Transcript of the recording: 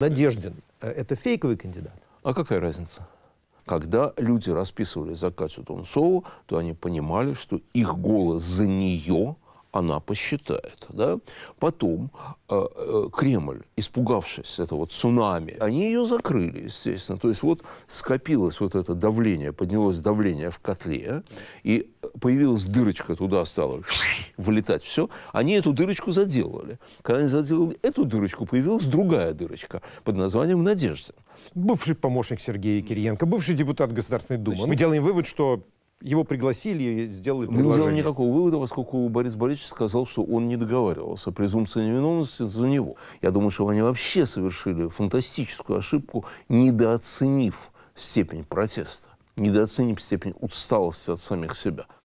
Надеждин э, – это фейковый кандидат. А какая разница? Когда люди расписывали за Катю Тунцову, то они понимали, что их голос за нее она посчитает. Да? Потом э, э, Кремль, испугавшись этого цунами, они ее закрыли, естественно. То есть вот скопилось вот это давление, поднялось давление в котле, и появилась дырочка, туда стало вылетать все, они эту дырочку заделали. Когда они заделали эту дырочку, появилась другая дырочка под названием «Надежда». Бывший помощник Сергея Кириенко, бывший депутат Государственной Думы. Значит, Мы делаем вывод, что его пригласили и сделали предложение. Мы не сделали никакого вывода, поскольку Борис Борисович сказал, что он не договаривался. Презумпция невиновности за него. Я думаю, что они вообще совершили фантастическую ошибку, недооценив степень протеста недооценив степень усталости от самих себя.